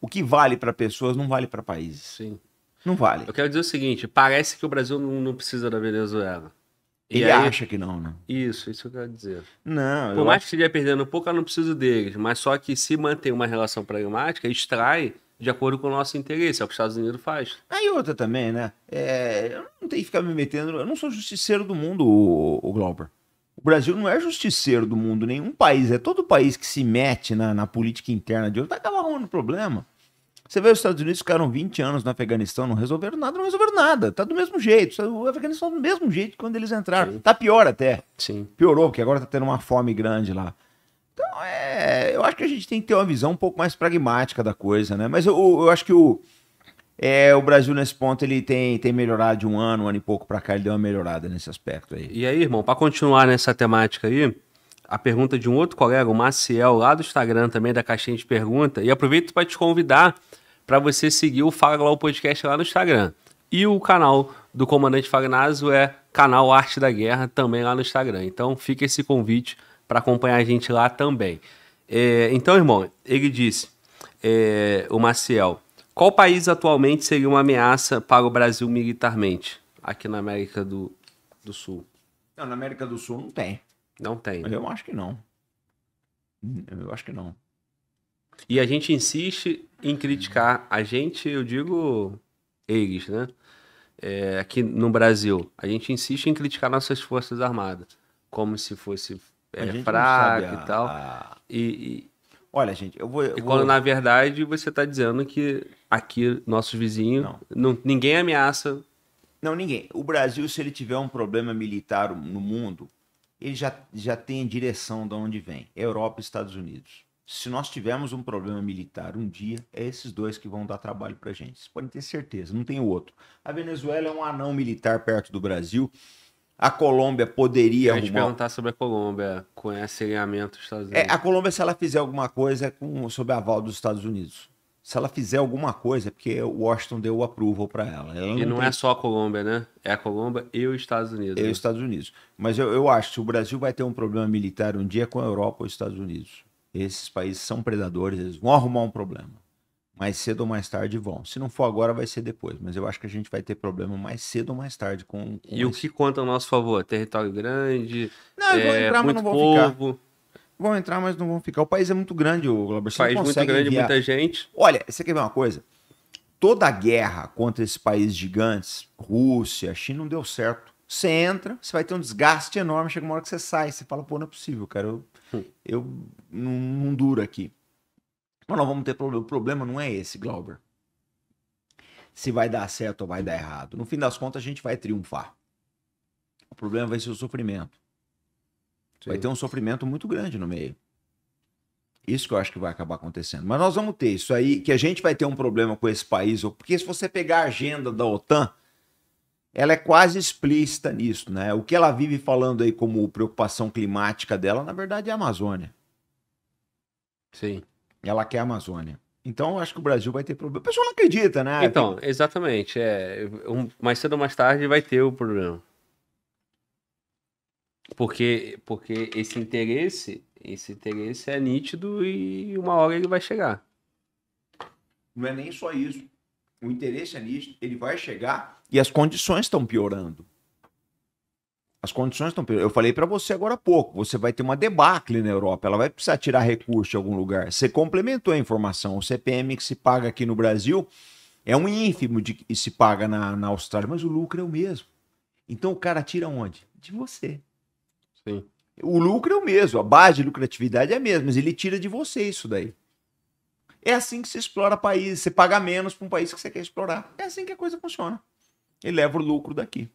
o que vale para pessoas não vale para países. Sim. Não vale. Eu quero dizer o seguinte: parece que o Brasil não, não precisa da Venezuela. E Ele aí... acha que não, né? Isso, isso eu quero dizer. Não. Por mais acho... que esteja perdendo um pouco, eu não preciso deles. Mas só que se mantém uma relação pragmática, extrai de acordo com o nosso interesse. É o que os Estados Unidos faz. Aí ah, outra também, né? É... eu não tenho que ficar me metendo. Eu não sou justiceiro do mundo, o, o Glauber. O Brasil não é justiceiro do mundo, nenhum país. É todo país que se mete na, na política interna de outro, está acabar problema. Você vê os Estados Unidos ficaram 20 anos no Afeganistão, não resolveram nada, não resolveram nada. Tá do mesmo jeito. Tá, o Afeganistão é do mesmo jeito que quando eles entraram. Está Tá pior até. Sim. Piorou, porque agora está tendo uma fome grande lá. Então, é, eu acho que a gente tem que ter uma visão um pouco mais pragmática da coisa, né? Mas eu, eu acho que o, é, o Brasil nesse ponto ele tem, tem melhorado de um ano, um ano e pouco para cá, ele deu uma melhorada nesse aspecto aí. E aí, irmão, para continuar nessa temática aí, a pergunta de um outro colega, o Maciel, lá do Instagram também, da caixinha de pergunta, e aproveito para te convidar para você seguir o Fala Global Podcast lá no Instagram. E o canal do Comandante Fagnazzo é canal Arte da Guerra, também lá no Instagram. Então fica esse convite para acompanhar a gente lá também. É, então, irmão, ele disse, é, o Maciel, qual país atualmente seria uma ameaça para o Brasil militarmente, aqui na América do, do Sul? Não, na América do Sul não tem. Não tem. Né? Eu acho que não. Eu acho que não. E a gente insiste em criticar. A gente, eu digo eles, né? É, aqui no Brasil, a gente insiste em criticar nossas forças armadas, como se fosse é, fraca e tal. E, e, Olha, gente, eu vou. Eu e quando, vou... na verdade, você está dizendo que aqui, nossos vizinhos, não. não. ninguém ameaça. Não, ninguém. O Brasil, se ele tiver um problema militar no mundo, ele já, já tem direção de onde vem: Europa e Estados Unidos. Se nós tivermos um problema militar um dia, é esses dois que vão dar trabalho para gente. Vocês podem ter certeza, não tem outro. A Venezuela é um anão militar perto do Brasil. A Colômbia poderia arrumar... Eu ia perguntar sobre a Colômbia, com alinhamento dos Estados é, Unidos. É, a Colômbia, se ela fizer alguma coisa, é com, sob aval dos Estados Unidos. Se ela fizer alguma coisa, é porque o Washington deu o approval para ela. ela. E não, não tem... é só a Colômbia, né? É a Colômbia e os Estados Unidos. E né? os Estados Unidos. Mas eu, eu acho que o Brasil vai ter um problema militar um dia com a Europa ou os Estados Unidos. Esses países são predadores, eles vão arrumar um problema mais cedo ou mais tarde vão. Se não for agora, vai ser depois. Mas eu acho que a gente vai ter problema mais cedo ou mais tarde com. com e o que conta a nosso favor? Território grande? Não, é, vão entrar, mas não vão povo. ficar. Vão entrar, mas não vão ficar. O país é muito grande, o Globo Você país muito grande, enviar... muita gente. Olha, você quer ver uma coisa? Toda a guerra contra esses países gigantes, Rússia, China, não deu certo. Você entra, você vai ter um desgaste enorme. Chega uma hora que você sai, você fala, pô, não é possível, cara. Eu, hum. eu não, não duro aqui. Mas nós vamos ter problema. O problema não é esse, Glauber. Se vai dar certo ou vai dar errado. No fim das contas, a gente vai triunfar. O problema vai ser o sofrimento. Sim. Vai ter um sofrimento muito grande no meio. Isso que eu acho que vai acabar acontecendo. Mas nós vamos ter isso aí, que a gente vai ter um problema com esse país, porque se você pegar a agenda da OTAN, ela é quase explícita nisso, né? O que ela vive falando aí como preocupação climática dela, na verdade, é a Amazônia. Sim. Ela quer a Amazônia. Então, acho que o Brasil vai ter problema. O pessoal não acredita, né? Então, exatamente. É, um, mais cedo ou mais tarde vai ter o problema. Porque, porque esse interesse, esse interesse é nítido e uma hora ele vai chegar. Não é nem só isso. O interesse é nítido, ele vai chegar e as condições estão piorando. As condições estão. Eu falei para você agora há pouco, você vai ter uma debacle na Europa, ela vai precisar tirar recurso de algum lugar. Você complementou a informação, o CPM que se paga aqui no Brasil é um ínfimo de que se paga na, na Austrália, mas o lucro é o mesmo. Então o cara tira onde? De você. Sim. O lucro é o mesmo, a base de lucratividade é a mesma, mas ele tira de você isso daí. É assim que se explora país, você paga menos para um país que você quer explorar. É assim que a coisa funciona. Ele leva o lucro daqui.